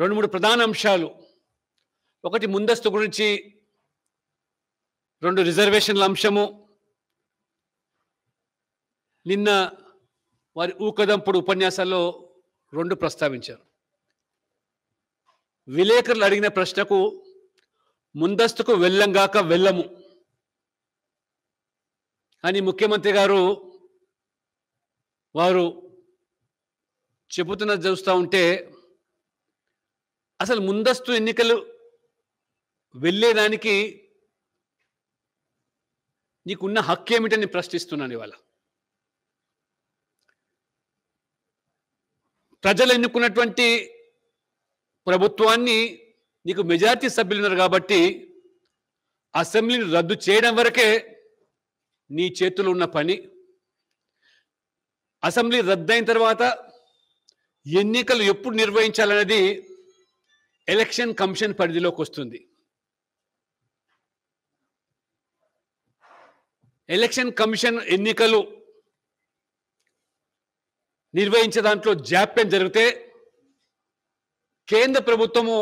రెండు మూడు ప్రధాన అంశాలు ఒకటి ముందస్తు గురించి రెండు రిజర్వేషన్ల అంశము నిన్న వారి ఊకదంపుడు ఉపన్యాసాల్లో రెండు ప్రస్తావించారు విలేకరులు అడిగిన ప్రశ్నకు ముందస్తుకు వెళ్ళంగాక వెళ్ళము అని ముఖ్యమంత్రి గారు వారు చెబుతున్నది చూస్తూ ఉంటే అసలు ముందస్తు ఎన్నికలు వెళ్ళేదానికి నీకున్న హక్కు ఏమిటని ప్రశ్నిస్తున్నాను ఇవాళ ప్రజలు ఎన్నుకున్నటువంటి ప్రభుత్వాన్ని నీకు మెజార్టీ సభ్యులు ఉన్నారు కాబట్టి అసెంబ్లీని రద్దు చేయడం వరకే నీ చేతులు ఉన్న పని అసెంబ్లీ అయిన తర్వాత ఎన్నికలు ఎప్పుడు నిర్వహించాలనేది ఎలక్షన్ కమిషన్ పరిధిలోకి వస్తుంది ఎలక్షన్ కమిషన్ ఎన్నికలు నిర్వహించే దాంట్లో జాప్యం జరిగితే కేంద్ర ప్రభుత్వము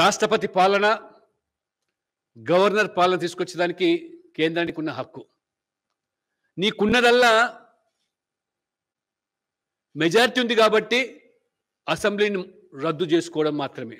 రాష్ట్రపతి పాలన గవర్నర్ పాలన తీసుకొచ్చేదానికి కేంద్రానికి ఉన్న హక్కు నీకున్నదల్లా మెజారిటీ ఉంది కాబట్టి అసెంబ్లీని రద్దు చేసుకోవడం మాత్రమే